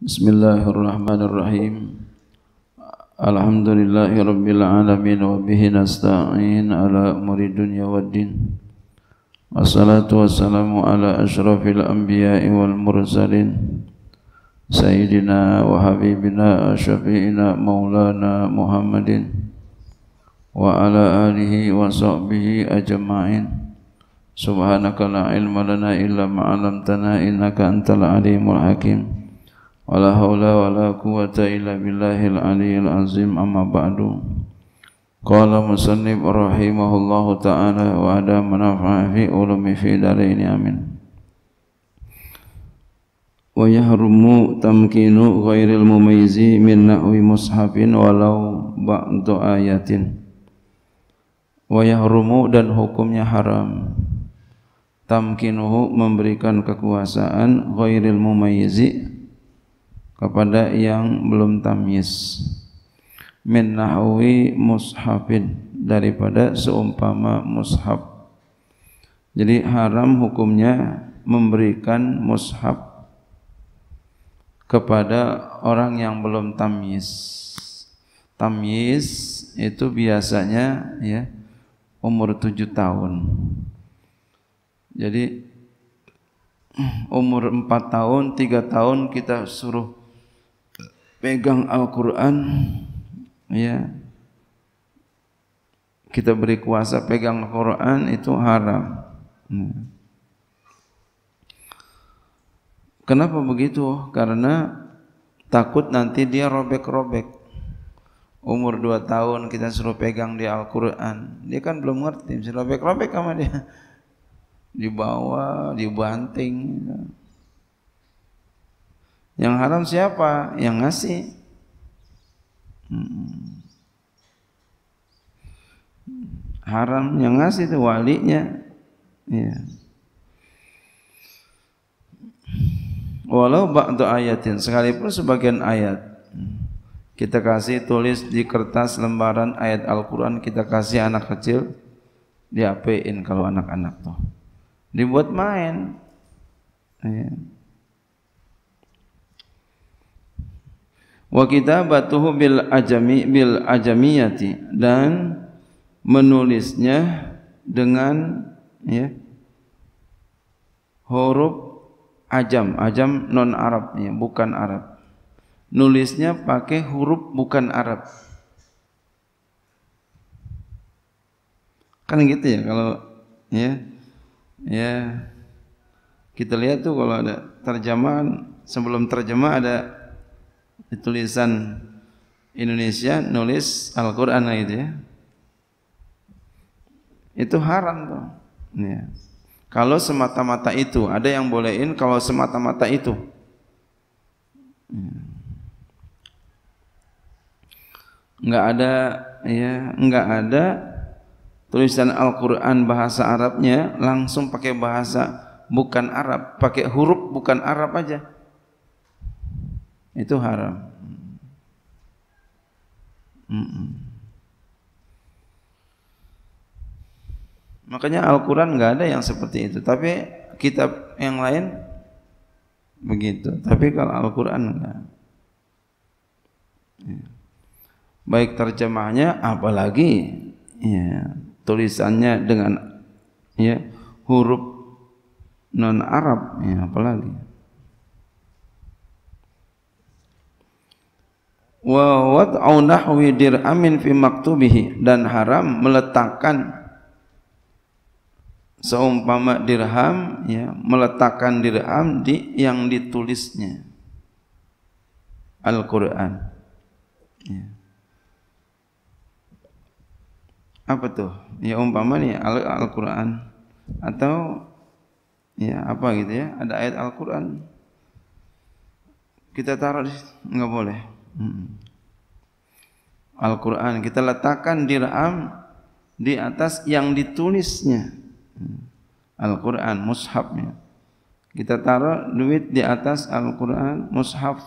Bismillahirrahmanirrahim. Alhamdulillahi rabbil alamin wa bihi nasta'in ala umuri dunya waddin. Wassalatu wassalamu ala asyrafil anbiya'i wal mursalin. Sayyidina wa habibina syafi'ina maulana Muhammadin wa ala alihi wa sahbihi ajma'in. Subhanaka la ilma lana illa ma 'allamtana innaka antal alimul hakim wala haula wala quwata illa billahil aliyil azim amma ba'du qala musannib rahimahullahu ta'ala wa ada manafa'a fi ulumi fi daraini amin wa yahrumu tamkinu ghairil mumayyizi min na'wi mushafin walau ba'du ayatin wa yahrumu dan hukumnya haram tamkinuhu memberikan kekuasaan ghairil mumayyizi kepada yang belum tamyiz min nahwi mushafin daripada seumpama mushaf jadi haram hukumnya memberikan mushaf kepada orang yang belum tamyiz tamyiz itu biasanya ya umur tujuh tahun jadi umur empat tahun tiga tahun kita suruh pegang Al-Quran ya kita beri kuasa pegang Al-Quran itu haram ya. kenapa begitu? karena takut nanti dia robek-robek umur 2 tahun kita suruh pegang di Al-Quran dia kan belum ngerti, bisa robek-robek sama dia dibawa, dibanting gitu. Yang haram siapa? Yang ngasih. Hmm. Haram yang ngasih itu walinya. Ya. Walau ba'du ayatin sekalipun sebagian ayat. Kita kasih tulis di kertas lembaran ayat Al-Qur'an kita kasih anak kecil diapain kalau anak-anak tuh. Dibuat main. Ya. wa kitabatuhu bil ajami bil ajamiyati dan menulisnya dengan ya huruf ajam ajam non Arab ya bukan Arab nulisnya pakai huruf bukan Arab kan gitu ya kalau ya ya kita lihat tuh kalau ada terjemahan sebelum terjemah ada di tulisan Indonesia nulis Al-Qur'an itu ya. Itu haram tuh. Ya. Kalau semata-mata itu, ada yang bolehin kalau semata-mata itu. Enggak iya. ada ya, enggak ada tulisan Al-Qur'an bahasa Arabnya langsung pakai bahasa bukan Arab, pakai huruf bukan Arab aja itu haram. Mm -mm. Makanya Al-Quran nggak ada yang seperti itu. Tapi kitab yang lain begitu. Tapi kalau Al-Quran enggak. Iya. Baik terjemahnya, apalagi ya, tulisannya dengan ya, huruf non Arab, ya, apalagi. wa wad'u nahwi amin fi maktubihi dan haram meletakkan seumpama dirham ya meletakkan dirham di yang ditulisnya Al-Qur'an ya. apa tuh ya umpama nih Al-Qur'an atau ya apa gitu ya ada ayat Al-Qur'an kita taruh di enggak boleh Al-Quran. Kita letakkan dirham di atas yang ditulisnya. Mm. Al-Quran, mushafnya. Kita taruh duit di atas Al-Quran, mushaf.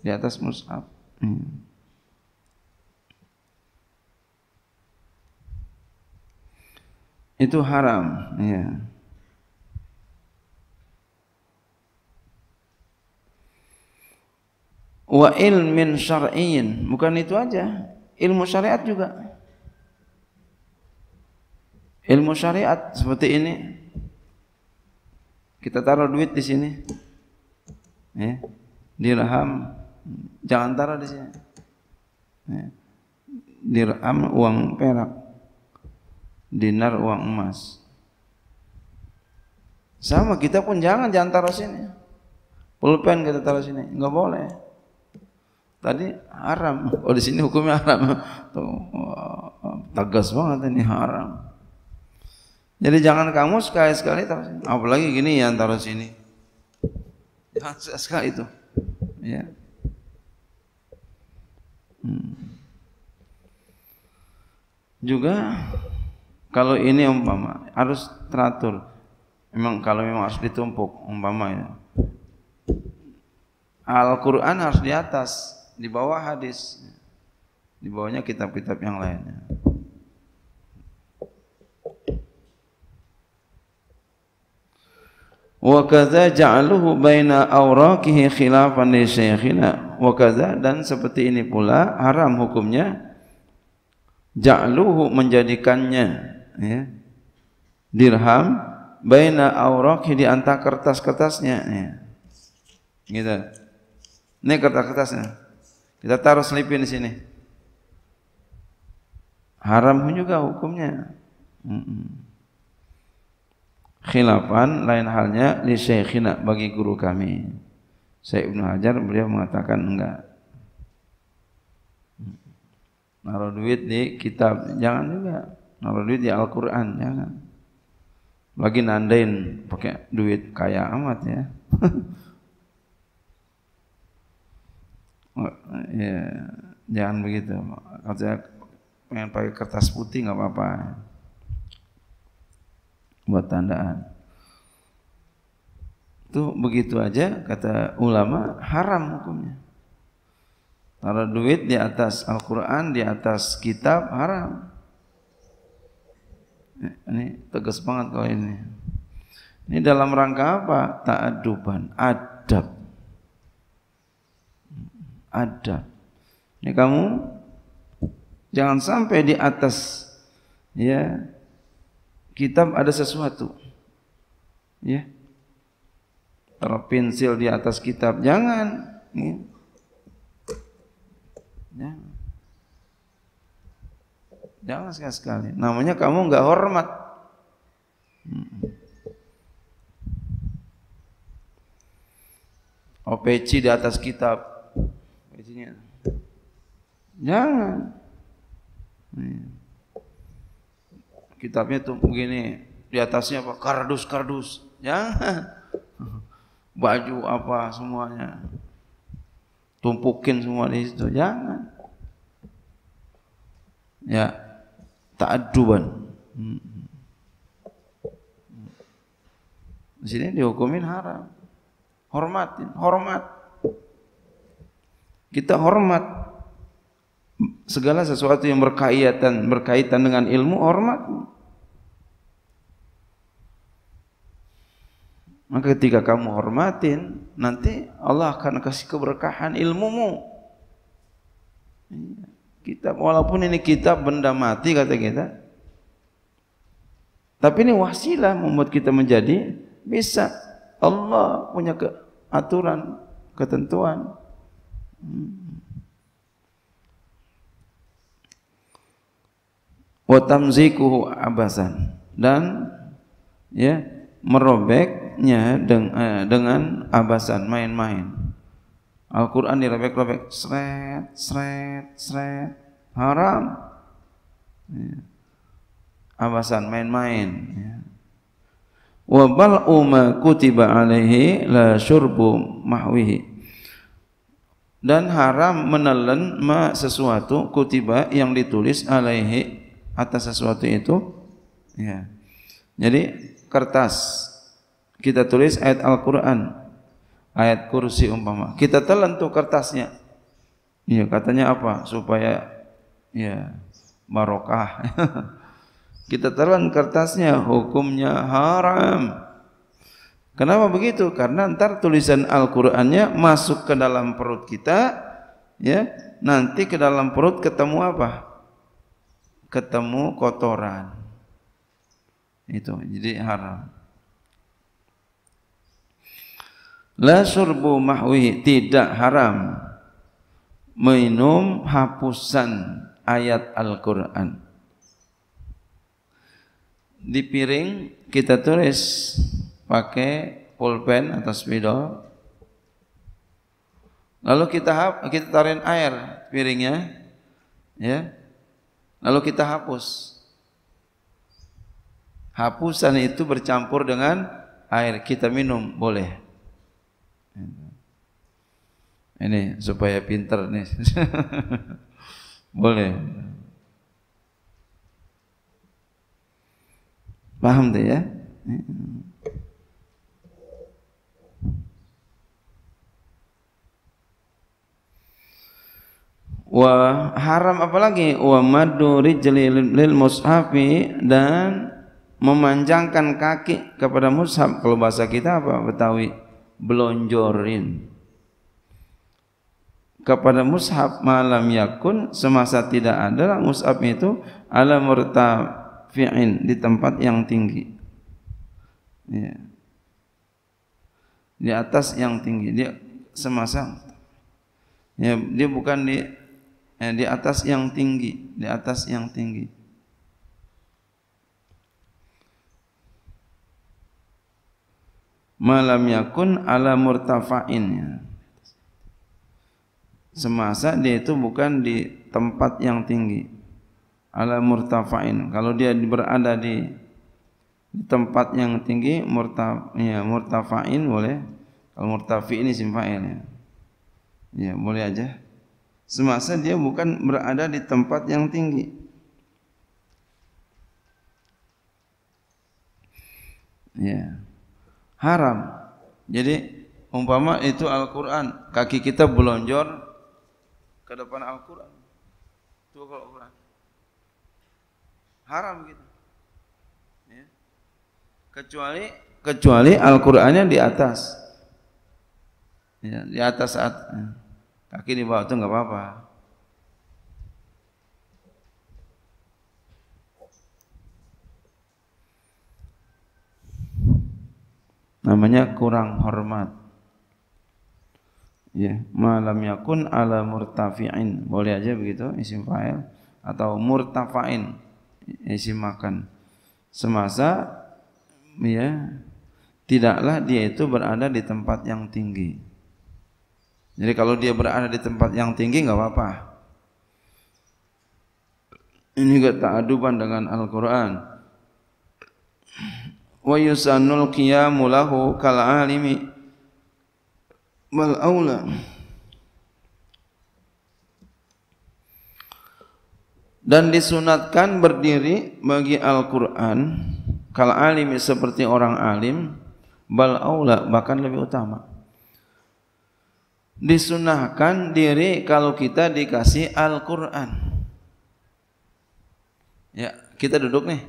Di atas mushaf. Mm. Itu haram. Ya. wa ilmin syar'in bukan itu aja ilmu syariat juga ilmu syariat seperti ini kita taruh duit di sini ya dirham jangan taruh di sini ya. dirham uang perak dinar uang emas sama kita pun jangan jangan taruh sini pulpen kita taruh sini nggak boleh Tadi haram. Oh di sini hukumnya haram. Tuh, tegas banget ini haram. Jadi jangan kamu sekali-sekali taruh sini. Apalagi gini ya taruh sini. Jangan sekali itu. Ya. Hmm. Juga kalau ini umpama harus teratur. Memang kalau memang harus ditumpuk umpama ya. Al-Qur'an harus di atas di bawah hadis di bawahnya kitab-kitab yang lainnya wakaza kaza ja'aluhu baina awraqihi khilafan li syekhina wa dan seperti ini pula haram hukumnya ja'aluhu menjadikannya ya dirham baina awraqihi di antara kertas-kertasnya ya gitu ini kertas-kertasnya kita taruh selipin di sini. Haram juga hukumnya. Mm-mm. Khilafan lain halnya li syekhina bagi guru kami. Syekh Ibnu Hajar beliau mengatakan enggak. Naruh duit di kitab jangan juga. Naruh duit di Al-Qur'an jangan. Lagi nandain pakai duit kaya amat ya. ya, jangan begitu. Kalau saya pengen pakai kertas putih nggak apa-apa. Buat tandaan. Itu begitu aja kata ulama haram hukumnya. Taruh duit di atas Al-Quran, di atas kitab haram. Ya, ini tegas banget kalau ini. Ini dalam rangka apa? Ta'aduban, adab. Ada, Ini kamu jangan sampai di atas ya kitab ada sesuatu. Ya. taruh pensil di atas kitab. Jangan. Ya. Jangan. Jangan sekali-sekali. Namanya kamu nggak hormat. Hmm. OPC di atas kitab. Jangan. Iya. Kitabnya tuh begini, di atasnya apa? Kardus-kardus. Jangan. Baju apa semuanya. Tumpukin semua di situ. Jangan. Ya. Ta'adduban. Hmm. Di sini dihukumin haram. Hormatin, hormat. Kita hormat segala sesuatu yang berkaitan berkaitan dengan ilmu hormat. Maka ketika kamu hormatin, nanti Allah akan kasih keberkahan ilmumu. Kitab walaupun ini kitab benda mati kata kita. Tapi ini wasilah membuat kita menjadi bisa Allah punya ke, aturan ketentuan. Hmm. wa tamzikuhu abasan dan ya merobeknya dengan, eh, dengan abasan main-main Al-Quran dirobek-robek seret, seret, seret haram ya. abasan main-main ya. wa bal'u ma kutiba alaihi la syurbu mahwihi dan haram menelen ma sesuatu kutiba yang ditulis alaihi atas sesuatu itu ya jadi kertas kita tulis ayat Al-Qur'an ayat kursi umpama kita telan tuh kertasnya iya katanya apa supaya ya barokah kita telan kertasnya hukumnya haram Kenapa begitu? Karena ntar tulisan Al-Qur'annya masuk ke dalam perut kita, ya. Nanti ke dalam perut ketemu apa? ketemu kotoran. Itu jadi haram. La surbu mahwi tidak haram minum hapusan ayat Al-Qur'an. Di piring kita tulis pakai pulpen atau spidol. Lalu kita hap, kita tarin air piringnya. Ya. Lalu kita hapus. Hapusan itu bercampur dengan air kita minum boleh. Ini supaya pinter nih. boleh. Paham tuh ya? wa haram apalagi wa madu rijli lil mushafi dan memanjangkan kaki kepada mushaf kalau bahasa kita apa Betawi belonjorin kepada mushaf malam yakun semasa tidak ada mushaf itu ala murtafi'in di tempat yang tinggi ya. di atas yang tinggi dia semasa ya dia bukan di Ya, di atas yang tinggi, di atas yang tinggi. Malam yakun ala murtafa'in. Ya. Semasa dia itu bukan di tempat yang tinggi. Ala murtafa'in. Kalau dia berada di di tempat yang tinggi murta, ya, murtafa'in boleh kalau murtafi ini simfa'il ya. ya boleh aja semasa dia bukan berada di tempat yang tinggi. Ya. Haram. Jadi umpama itu Al-Qur'an, kaki kita belonjor ke depan Al-Qur'an. Itu kalau Al-Qur'an. Haram gitu. Ya. Kecuali kecuali Al-Qur'annya di atas. Ya, di atas atas. Kaki di bawah itu nggak apa-apa. Namanya kurang hormat. Ya, malam yakun ala murtafi'in. Boleh aja begitu isim fa'il atau murtafa'in isim makan. Semasa ya tidaklah dia itu berada di tempat yang tinggi. Jadi kalau dia berada di tempat yang tinggi nggak apa-apa. Ini juga ta'aduban dengan Al-Quran. Wa yusannul qiyamu lahu kal alimi wal aula. Dan disunatkan berdiri bagi Al-Quran kal alimi seperti orang alim bal aula bahkan lebih utama disunahkan diri kalau kita dikasih Al-Quran. Ya, kita duduk nih.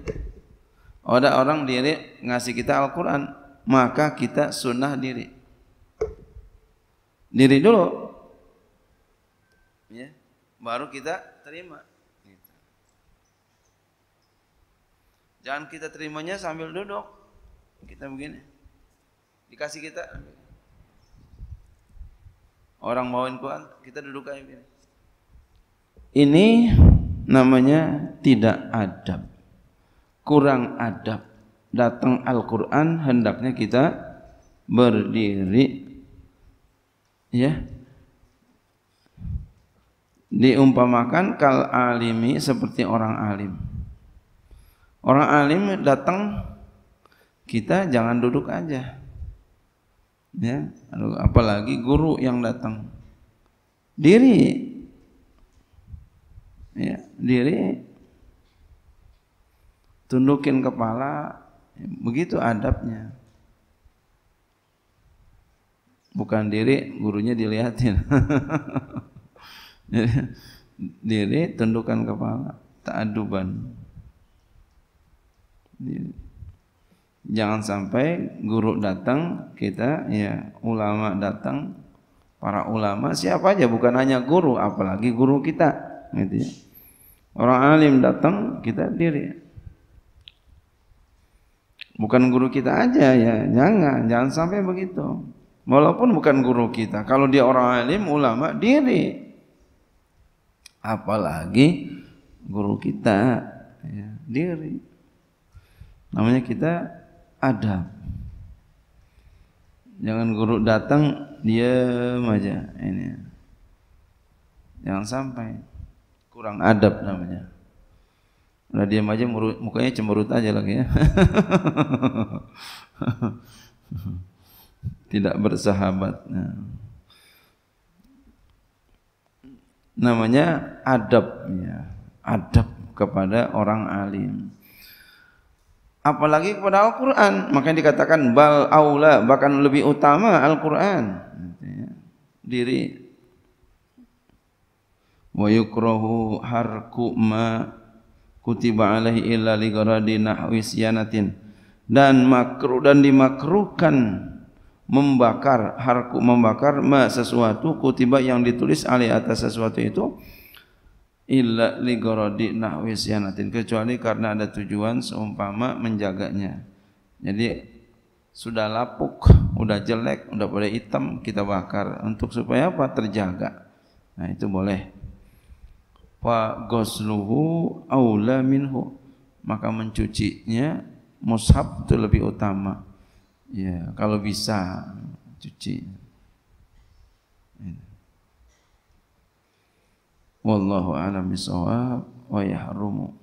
Ada orang diri ngasih kita Al-Quran, maka kita sunnah diri. Diri dulu, ya, baru kita terima. Jangan kita terimanya sambil duduk. Kita begini. Dikasih kita. Orang bawain Quran, kita duduk kayak gini. Ini namanya tidak adab. Kurang adab. Datang Al-Quran, hendaknya kita berdiri. Ya, diumpamakan kal alimi seperti orang alim. Orang alim datang kita jangan duduk aja ya apalagi guru yang datang diri ya diri tundukin kepala ya, begitu adabnya bukan diri gurunya dilihatin diri tundukkan kepala tak diri Jangan sampai guru datang, kita ya ulama datang, para ulama siapa aja bukan hanya guru, apalagi guru kita gitu ya. Orang alim datang, kita diri. Bukan guru kita aja ya, jangan, jangan sampai begitu. Walaupun bukan guru kita, kalau dia orang alim, ulama, diri. Apalagi guru kita, ya, diri namanya kita adab. Jangan guru datang dia aja ini. Jangan sampai kurang adab namanya. Udah diam aja mukanya cemberut aja lagi ya. Tidak bersahabat. Nah. Namanya Namanya ya. adab kepada orang alim apalagi kepada Al-Qur'an. Makanya dikatakan bal aula bahkan lebih utama Al-Qur'an. Diri wa yukrohu harku ma kutiba alaihi illa li gharadi dan makruh dan dimakruhkan membakar harku membakar ma sesuatu kutiba yang ditulis alih atas sesuatu itu illa li gharadi nahwi siyanatin kecuali karena ada tujuan seumpama menjaganya. Jadi sudah lapuk, udah jelek, udah pada hitam kita bakar untuk supaya apa? terjaga. Nah, itu boleh. Fa ghusluhu aula minhu. Maka mencucinya mushaf itu lebih utama. Ya, kalau bisa cuci. Ini. Ya. Wallahu a'lam bishawab wa yahrumu